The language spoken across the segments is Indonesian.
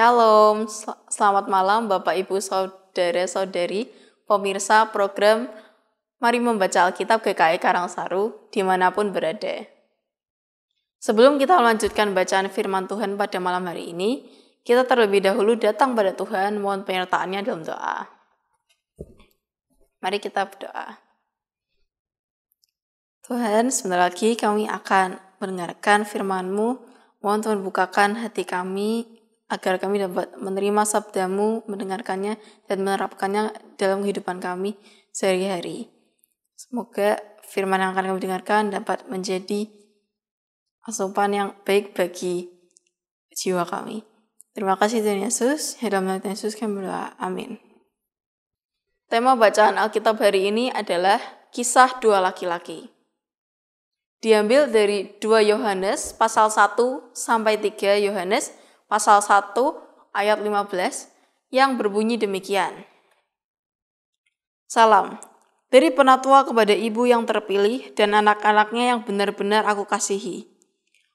Shalom, selamat malam Bapak Ibu Saudara-saudari pemirsa program Mari Membaca Alkitab GKI e Karangsaru dimanapun berada. Sebelum kita melanjutkan bacaan firman Tuhan pada malam hari ini, kita terlebih dahulu datang pada Tuhan mohon penyertaannya dalam doa. Mari kita berdoa. Tuhan, sebentar lagi kami akan mendengarkan firman-Mu. Mohon Tuhan bukakan hati kami agar kami dapat menerima sabdamu, mendengarkannya, dan menerapkannya dalam kehidupan kami sehari-hari. Semoga firman yang akan kami dengarkan dapat menjadi asupan yang baik bagi jiwa kami. Terima kasih Tuhan Yesus. hidup Tuhan Yesus kami berdoa. Amin. Tema bacaan Alkitab hari ini adalah kisah dua laki-laki. Diambil dari 2 Yohanes pasal 1 sampai 3 Yohanes pasal 1 ayat 15 yang berbunyi demikian. Salam dari penatua kepada ibu yang terpilih dan anak-anaknya yang benar-benar aku kasihi.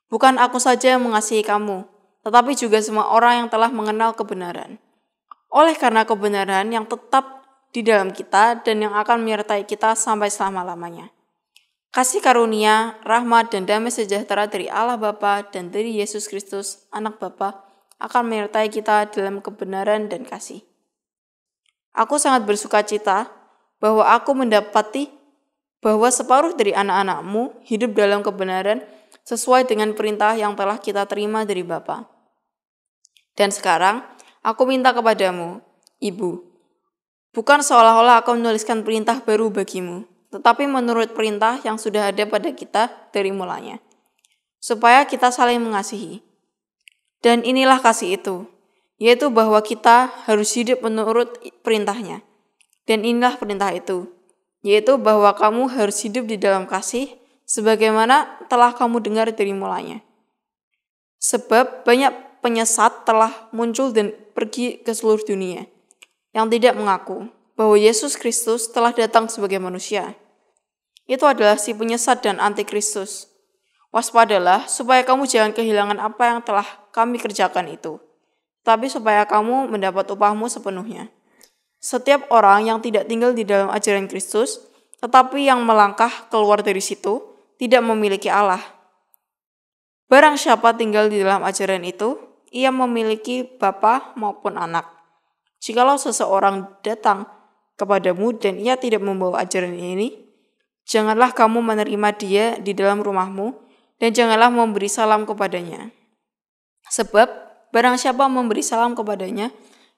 Bukan aku saja yang mengasihi kamu, tetapi juga semua orang yang telah mengenal kebenaran. Oleh karena kebenaran yang tetap di dalam kita dan yang akan menyertai kita sampai selama-lamanya. Kasih karunia, rahmat, dan damai sejahtera dari Allah Bapa dan dari Yesus Kristus, anak Bapa, akan menyertai kita dalam kebenaran dan kasih. Aku sangat bersuka cita bahwa aku mendapati bahwa separuh dari anak-anakmu hidup dalam kebenaran sesuai dengan perintah yang telah kita terima dari Bapa. Dan sekarang, aku minta kepadamu, Ibu, bukan seolah-olah aku menuliskan perintah baru bagimu, tetapi menurut perintah yang sudah ada pada kita dari mulanya, supaya kita saling mengasihi. Dan inilah kasih itu, yaitu bahwa kita harus hidup menurut perintahnya. Dan inilah perintah itu, yaitu bahwa kamu harus hidup di dalam kasih, sebagaimana telah kamu dengar dari mulanya. Sebab banyak penyesat telah muncul dan pergi ke seluruh dunia, yang tidak mengaku bahwa Yesus Kristus telah datang sebagai manusia. Itu adalah si penyesat dan antikristus. Waspadalah supaya kamu jangan kehilangan apa yang telah kami kerjakan itu, tapi supaya kamu mendapat upahmu sepenuhnya. Setiap orang yang tidak tinggal di dalam ajaran Kristus, tetapi yang melangkah keluar dari situ, tidak memiliki Allah. Barang siapa tinggal di dalam ajaran itu, ia memiliki bapa maupun anak. Jikalau seseorang datang kepadamu dan ia tidak membawa ajaran ini, janganlah kamu menerima dia di dalam rumahmu, dan janganlah memberi salam kepadanya. Sebab barang siapa memberi salam kepadanya,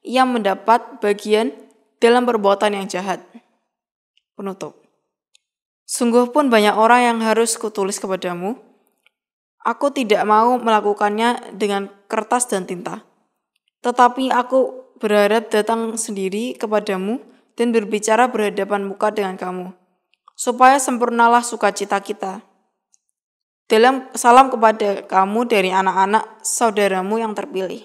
ia mendapat bagian dalam perbuatan yang jahat. Penutup. Sungguh pun banyak orang yang harus kutulis kepadamu. Aku tidak mau melakukannya dengan kertas dan tinta. Tetapi aku berharap datang sendiri kepadamu dan berbicara berhadapan muka dengan kamu, supaya sempurnalah sukacita kita dalam salam kepada kamu dari anak-anak saudaramu yang terpilih.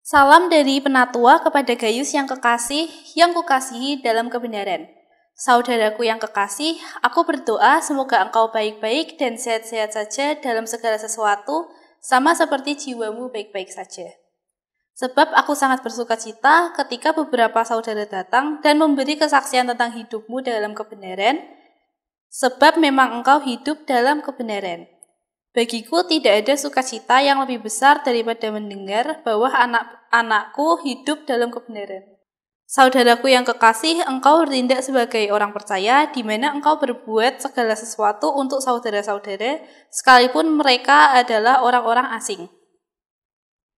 Salam dari penatua kepada Gayus yang kekasih, yang kukasihi dalam kebenaran. Saudaraku yang kekasih, aku berdoa semoga engkau baik-baik dan sehat-sehat saja dalam segala sesuatu, sama seperti jiwamu baik-baik saja. Sebab aku sangat bersuka cita ketika beberapa saudara datang dan memberi kesaksian tentang hidupmu dalam kebenaran, sebab memang engkau hidup dalam kebenaran. Bagiku tidak ada sukacita yang lebih besar daripada mendengar bahwa anak-anakku hidup dalam kebenaran. Saudaraku yang kekasih, engkau bertindak sebagai orang percaya, di mana engkau berbuat segala sesuatu untuk saudara-saudara, sekalipun mereka adalah orang-orang asing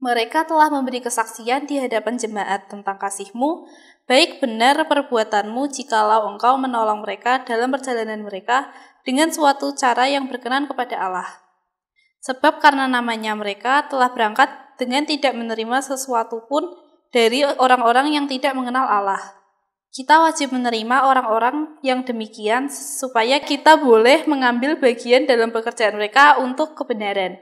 mereka telah memberi kesaksian di hadapan jemaat tentang kasihmu, baik benar perbuatanmu jikalau engkau menolong mereka dalam perjalanan mereka dengan suatu cara yang berkenan kepada Allah. Sebab karena namanya mereka telah berangkat dengan tidak menerima sesuatu pun dari orang-orang yang tidak mengenal Allah. Kita wajib menerima orang-orang yang demikian supaya kita boleh mengambil bagian dalam pekerjaan mereka untuk kebenaran.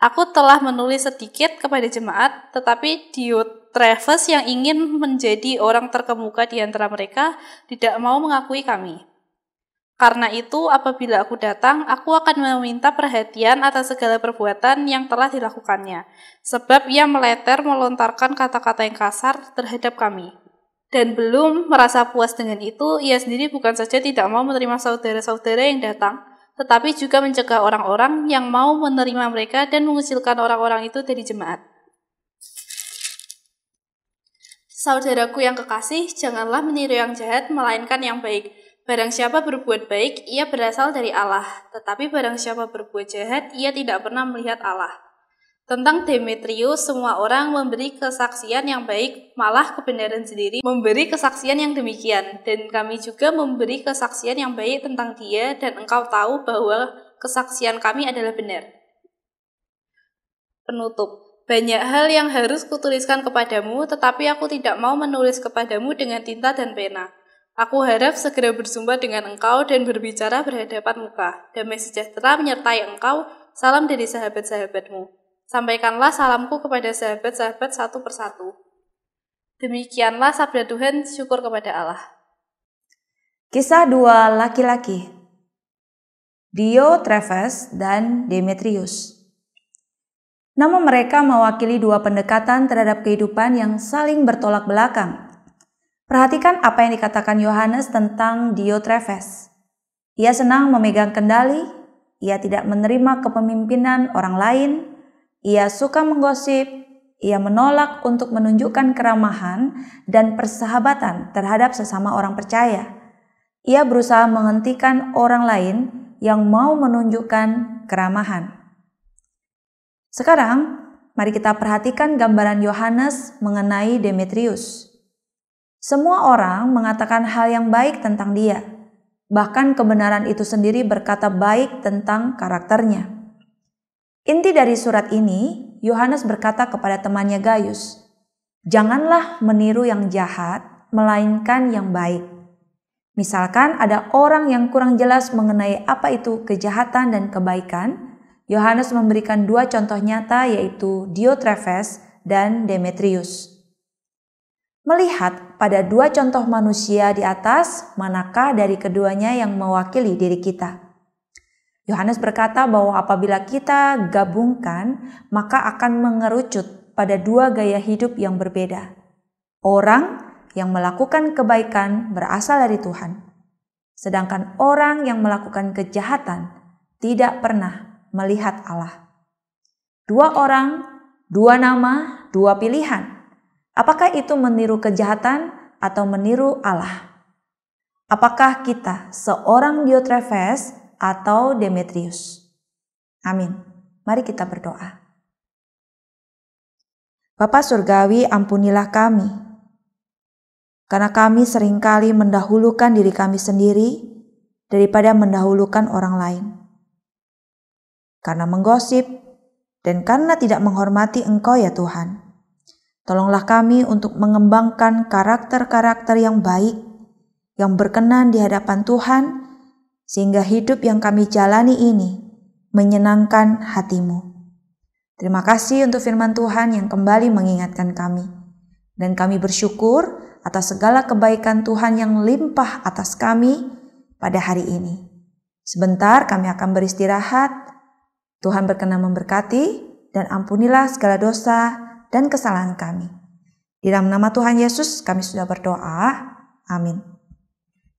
Aku telah menulis sedikit kepada jemaat, tetapi Diotrephes yang ingin menjadi orang terkemuka di antara mereka tidak mau mengakui kami. Karena itu, apabila aku datang, aku akan meminta perhatian atas segala perbuatan yang telah dilakukannya, sebab ia meleter melontarkan kata-kata yang kasar terhadap kami. Dan belum merasa puas dengan itu, ia sendiri bukan saja tidak mau menerima saudara-saudara yang datang, tetapi juga mencegah orang-orang yang mau menerima mereka dan mengusilkan orang-orang itu dari jemaat. Saudaraku yang kekasih, janganlah meniru yang jahat, melainkan yang baik. Barang siapa berbuat baik, ia berasal dari Allah. Tetapi barang siapa berbuat jahat, ia tidak pernah melihat Allah. Tentang Demetrius, semua orang memberi kesaksian yang baik, malah kebenaran sendiri memberi kesaksian yang demikian. Dan kami juga memberi kesaksian yang baik tentang dia, dan engkau tahu bahwa kesaksian kami adalah benar. Penutup. Banyak hal yang harus kutuliskan kepadamu, tetapi aku tidak mau menulis kepadamu dengan tinta dan pena. Aku harap segera berjumpa dengan engkau dan berbicara berhadapan muka. Damai sejahtera menyertai engkau. Salam dari sahabat-sahabatmu. Sampaikanlah salamku kepada sahabat-sahabat satu persatu. Demikianlah sabda Tuhan, syukur kepada Allah. Kisah dua laki-laki, Dio Treves dan Demetrius. Nama mereka mewakili dua pendekatan terhadap kehidupan yang saling bertolak belakang. Perhatikan apa yang dikatakan Yohanes tentang Dio Treves. Ia senang memegang kendali, ia tidak menerima kepemimpinan orang lain, ia suka menggosip, ia menolak untuk menunjukkan keramahan dan persahabatan terhadap sesama orang percaya. Ia berusaha menghentikan orang lain yang mau menunjukkan keramahan. Sekarang, mari kita perhatikan gambaran Yohanes mengenai Demetrius. Semua orang mengatakan hal yang baik tentang dia, bahkan kebenaran itu sendiri berkata baik tentang karakternya. Inti dari surat ini, Yohanes berkata kepada temannya Gayus, "Janganlah meniru yang jahat, melainkan yang baik." Misalkan ada orang yang kurang jelas mengenai apa itu kejahatan dan kebaikan, Yohanes memberikan dua contoh nyata yaitu Diotrephes dan Demetrius. Melihat pada dua contoh manusia di atas, manakah dari keduanya yang mewakili diri kita? Yohanes berkata bahwa apabila kita gabungkan, maka akan mengerucut pada dua gaya hidup yang berbeda. Orang yang melakukan kebaikan berasal dari Tuhan, sedangkan orang yang melakukan kejahatan tidak pernah melihat Allah. Dua orang, dua nama, dua pilihan. Apakah itu meniru kejahatan atau meniru Allah? Apakah kita seorang Diotrefes atau Demetrius. Amin. Mari kita berdoa. Bapa Surgawi, ampunilah kami, karena kami seringkali mendahulukan diri kami sendiri daripada mendahulukan orang lain. Karena menggosip dan karena tidak menghormati Engkau ya Tuhan. Tolonglah kami untuk mengembangkan karakter-karakter yang baik, yang berkenan di hadapan Tuhan, sehingga hidup yang kami jalani ini menyenangkan hatimu. Terima kasih untuk firman Tuhan yang kembali mengingatkan kami. Dan kami bersyukur atas segala kebaikan Tuhan yang limpah atas kami pada hari ini. Sebentar kami akan beristirahat. Tuhan berkenan memberkati dan ampunilah segala dosa dan kesalahan kami. Di dalam nama Tuhan Yesus kami sudah berdoa. Amin.